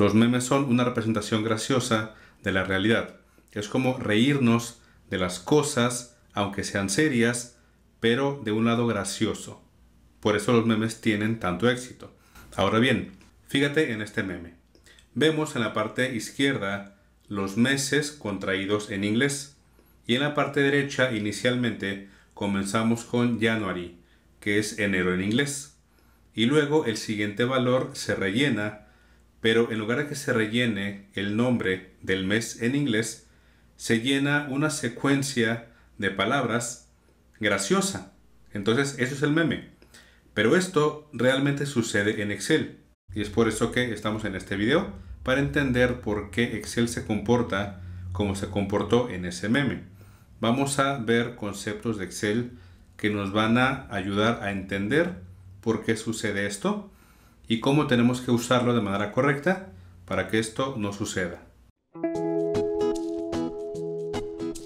Los memes son una representación graciosa de la realidad. Es como reírnos de las cosas, aunque sean serias, pero de un lado gracioso. Por eso los memes tienen tanto éxito. Ahora bien, fíjate en este meme. Vemos en la parte izquierda los meses contraídos en inglés y en la parte derecha inicialmente comenzamos con January, que es enero en inglés, y luego el siguiente valor se rellena pero en lugar de que se rellene el nombre del mes en inglés, se llena una secuencia de palabras graciosa. Entonces, eso es el meme. Pero esto realmente sucede en Excel. Y es por eso que estamos en este video, para entender por qué Excel se comporta como se comportó en ese meme. Vamos a ver conceptos de Excel que nos van a ayudar a entender por qué sucede esto y cómo tenemos que usarlo de manera correcta para que esto no suceda.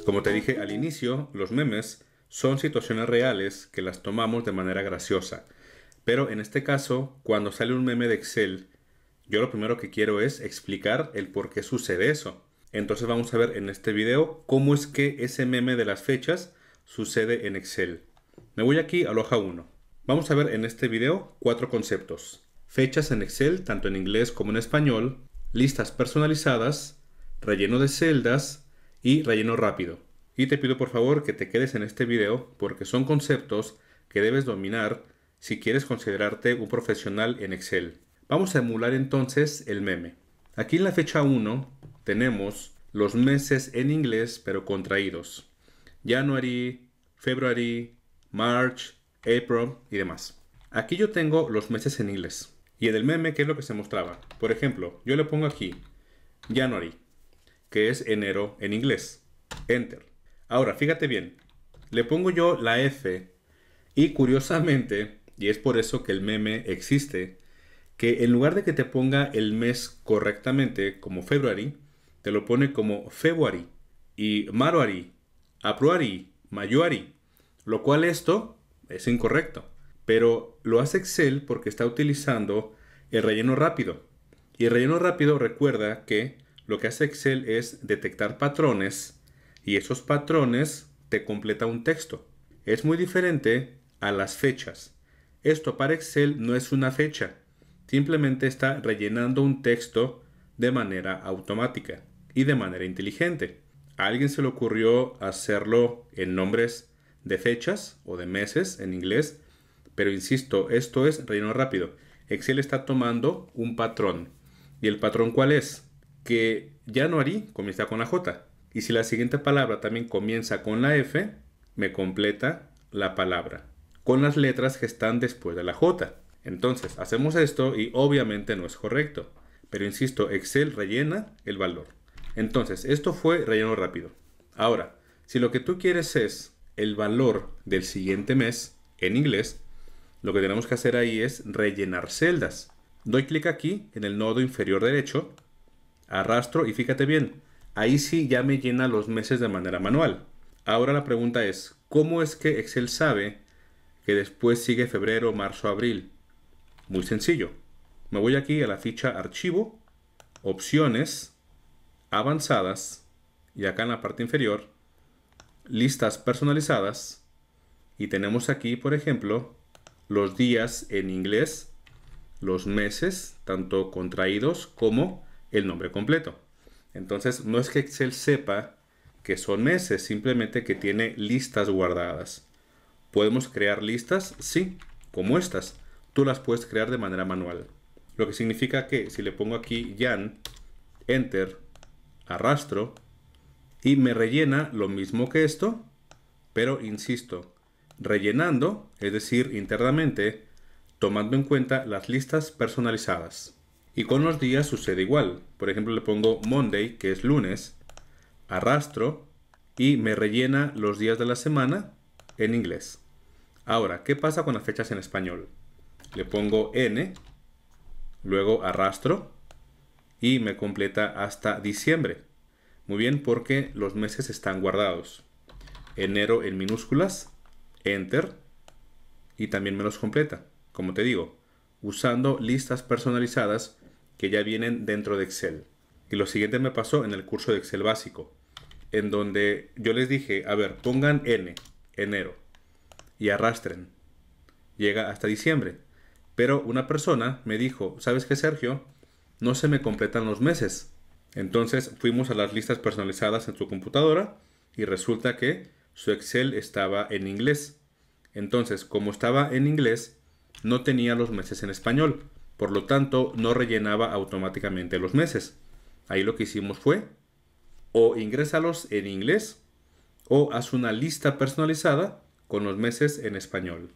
Como te dije al inicio, los memes son situaciones reales que las tomamos de manera graciosa. Pero en este caso, cuando sale un meme de Excel, yo lo primero que quiero es explicar el por qué sucede eso. Entonces vamos a ver en este video cómo es que ese meme de las fechas sucede en Excel. Me voy aquí a hoja 1. Vamos a ver en este video cuatro conceptos fechas en Excel tanto en inglés como en español, listas personalizadas, relleno de celdas y relleno rápido. Y te pido por favor que te quedes en este video porque son conceptos que debes dominar si quieres considerarte un profesional en Excel. Vamos a emular entonces el meme. Aquí en la fecha 1 tenemos los meses en inglés pero contraídos. January, February, March, April y demás. Aquí yo tengo los meses en inglés. Y en el meme, ¿qué es lo que se mostraba? Por ejemplo, yo le pongo aquí January, que es enero en inglés. Enter. Ahora, fíjate bien, le pongo yo la F y curiosamente, y es por eso que el meme existe, que en lugar de que te ponga el mes correctamente como February, te lo pone como February y Maruari, Apruari, Mayuari, lo cual esto es incorrecto. Pero lo hace Excel porque está utilizando el relleno rápido. Y el relleno rápido recuerda que lo que hace Excel es detectar patrones y esos patrones te completa un texto. Es muy diferente a las fechas. Esto para Excel no es una fecha, simplemente está rellenando un texto de manera automática y de manera inteligente. A alguien se le ocurrió hacerlo en nombres de fechas o de meses en inglés pero insisto, esto es relleno rápido. Excel está tomando un patrón. ¿Y el patrón cuál es? Que ya no harí comienza con la J. Y si la siguiente palabra también comienza con la F, me completa la palabra. Con las letras que están después de la J. Entonces, hacemos esto y obviamente no es correcto. Pero insisto, Excel rellena el valor. Entonces, esto fue relleno rápido. Ahora, si lo que tú quieres es el valor del siguiente mes en inglés, lo que tenemos que hacer ahí es rellenar celdas. Doy clic aquí en el nodo inferior derecho, arrastro y fíjate bien, ahí sí ya me llena los meses de manera manual. Ahora la pregunta es, ¿cómo es que Excel sabe que después sigue febrero, marzo, abril? Muy sencillo. Me voy aquí a la ficha Archivo, Opciones, Avanzadas, y acá en la parte inferior, Listas personalizadas, y tenemos aquí, por ejemplo, los días en inglés, los meses, tanto contraídos como el nombre completo. Entonces, no es que Excel sepa que son meses, simplemente que tiene listas guardadas. ¿Podemos crear listas? Sí, como estas. Tú las puedes crear de manera manual. Lo que significa que si le pongo aquí Jan, Enter, arrastro y me rellena lo mismo que esto, pero insisto, rellenando, es decir, internamente, tomando en cuenta las listas personalizadas. Y con los días sucede igual. Por ejemplo, le pongo Monday, que es lunes, arrastro y me rellena los días de la semana en inglés. Ahora, ¿qué pasa con las fechas en español? Le pongo N, luego arrastro y me completa hasta diciembre. Muy bien, porque los meses están guardados. Enero en minúsculas, Enter y también me los completa, como te digo, usando listas personalizadas que ya vienen dentro de Excel. Y lo siguiente me pasó en el curso de Excel básico, en donde yo les dije, a ver, pongan N, enero, y arrastren. Llega hasta diciembre. Pero una persona me dijo, ¿sabes qué, Sergio? No se me completan los meses. Entonces fuimos a las listas personalizadas en su computadora y resulta que su Excel estaba en inglés. Entonces, como estaba en inglés, no tenía los meses en español. Por lo tanto, no rellenaba automáticamente los meses. Ahí lo que hicimos fue o ingrésalos en inglés o haz una lista personalizada con los meses en español.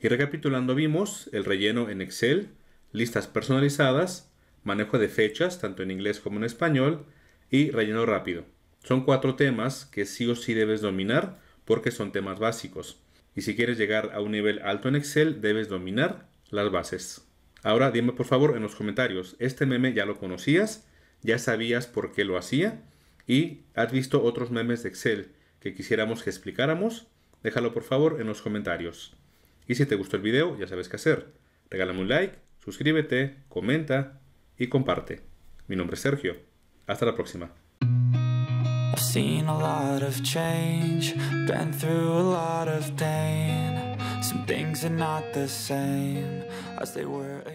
Y recapitulando vimos el relleno en Excel, listas personalizadas, manejo de fechas tanto en inglés como en español y relleno rápido. Son cuatro temas que sí o sí debes dominar porque son temas básicos. Y si quieres llegar a un nivel alto en Excel, debes dominar las bases. Ahora dime por favor en los comentarios, ¿este meme ya lo conocías? ¿Ya sabías por qué lo hacía? ¿Y has visto otros memes de Excel que quisiéramos que explicáramos? Déjalo por favor en los comentarios. Y si te gustó el video, ya sabes qué hacer. Regálame un like, suscríbete, comenta y comparte. Mi nombre es Sergio. Hasta la próxima. I've seen a lot of change, been through a lot of pain Some things are not the same as they were